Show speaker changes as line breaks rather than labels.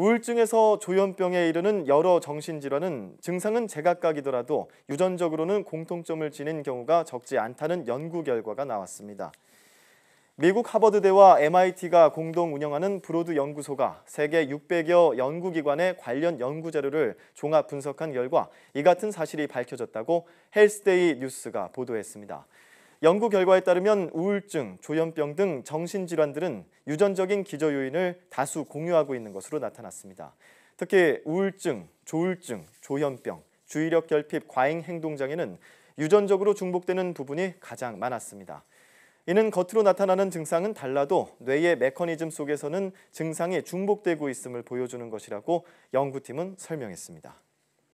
우울증에서 조현병에 이르는 여러 정신질환은 증상은 제각각이더라도 유전적으로는 공통점을 지닌 경우가 적지 않다는 연구 결과가 나왔습니다. 미국 하버드대와 MIT가 공동 운영하는 브로드 연구소가 세계 600여 연구기관의 관련 연구 자료를 종합 분석한 결과 이 같은 사실이 밝혀졌다고 헬스데이 뉴스가 보도했습니다. 연구 결과에 따르면 우울증, 조현병 등 정신질환들은 유전적인 기저 요인을 다수 공유하고 있는 것으로 나타났습니다. 특히 우울증, 조울증, 조현병, 주의력 결핍, 과잉 행동 장애는 유전적으로 중복되는 부분이 가장 많았습니다. 이는 겉으로 나타나는 증상은 달라도 뇌의 메커니즘 속에서는 증상이 중복되고 있음을 보여주는 것이라고 연구팀은 설명했습니다.